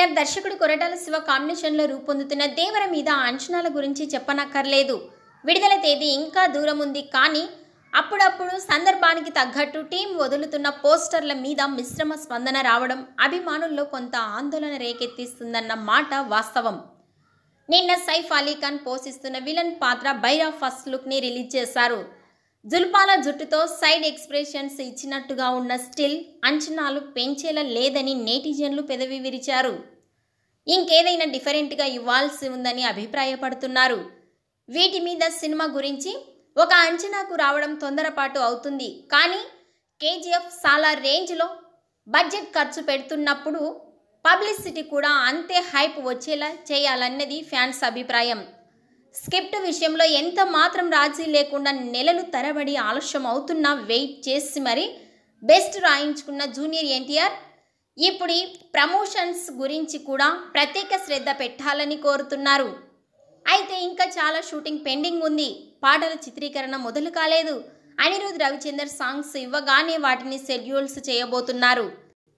ఎన్టీఆర్ దర్శకుడు కొరటాల శివ కాంబినేషన్లో రూపొందుతున్న దేవర మీద అంచనాల గురించి చెప్పనక్కర్లేదు విడుదల తేదీ ఇంకా దూరం ఉంది కానీ అప్పుడప్పుడు సందర్భానికి తగ్గట్టు టీం వదులుతున్న పోస్టర్ల మీద మిశ్రమ స్పందన రావడం అభిమానుల్లో కొంత ఆందోళన రేకెత్తిస్తుందన్న మాట వాస్తవం నిన్న సైఫ్ అలీఖాన్ పోషిస్తున్న విలన్ పాత్ర బైరా ఫస్ట్ లుక్ని రిలీజ్ చేశారు జుల్పాల జుట్టుతో సైడ్ ఎక్స్ప్రెషన్స్ ఇచ్చినట్టుగా ఉన్న స్టిల్ అంచనాలు పెంచేలా లేదని నేటిజన్లు పెదవి విరిచారు ఇంకేదైనా డిఫరెంట్గా ఇవ్వాల్సి ఉందని అభిప్రాయపడుతున్నారు వీటి మీద సినిమా గురించి ఒక అంచనాకు రావడం తొందరపాటు అవుతుంది కానీ కేజీఎఫ్ చాలా రేంజ్లో బడ్జెట్ ఖర్చు పెడుతున్నప్పుడు పబ్లిసిటీ కూడా అంతే హైప్ వచ్చేలా చేయాలన్నది ఫ్యాన్స్ అభిప్రాయం స్క్రిప్ట్ విషయంలో ఎంత మాత్రం రాజీ లేకుండా నెలలు తరబడి ఆలస్యం అవుతున్నా వెయిట్ చేసి మరి బెస్ట్ రాయించుకున్న జూనియర్ ఎన్టీఆర్ ఇప్పుడు ప్రమోషన్స్ గురించి కూడా ప్రత్యేక శ్రద్ధ పెట్టాలని కోరుతున్నారు అయితే ఇంకా చాలా షూటింగ్ పెండింగ్ ఉంది పాటల చిత్రీకరణ మొదలు కాలేదు అనిరుద్ రవిచందర్ సాంగ్స్ ఇవ్వగానే వాటిని షెడ్యూల్స్ చేయబోతున్నారు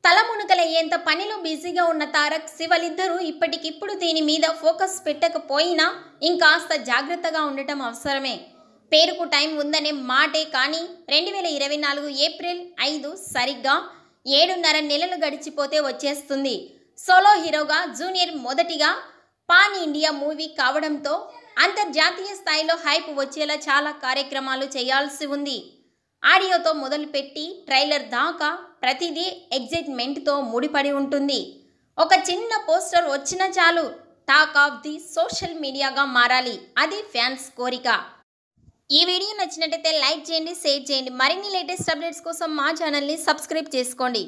తలమునకలయ్యేంత పనిలో బిజీగా ఉన్న తారక్ శివలిద్దరూ ఇప్పటికిప్పుడు దీని మీద ఫోకస్ పెట్టకపోయినా ఇంకాస్త జాగ్రత్తగా ఉండటం అవసరమే పేరుకు టైం ఉందనే మాటే కానీ రెండు వేల ఇరవై నాలుగు ఏప్రిల్ ఐదు సరిగ్గా ఏడున్నర నెలలు గడిచిపోతే వచ్చేస్తుంది సోలో హీరోగా జూనియర్ మొదటిగా పాన్ ఇండియా మూవీ కావడంతో అంతర్జాతీయ స్థాయిలో హైప్ వచ్చేలా చాలా కార్యక్రమాలు చేయాల్సి ఉంది ఆడియోతో మొదలుపెట్టి ట్రైలర్ దాకా ప్రతిదీ ఎగ్జైట్మెంట్తో ముడిపడి ఉంటుంది ఒక చిన్న పోస్టర్ వచ్చిన చాలు టాక్ ఆఫ్ ది సోషల్ మీడియాగా మారాలి అది ఫ్యాన్స్ కోరిక ఈ వీడియో నచ్చినట్టయితే లైక్ చేయండి షేర్ చేయండి మరిన్ని లేటెస్ట్ అప్డేట్స్ కోసం మా ఛానల్ని సబ్స్క్రైబ్ చేసుకోండి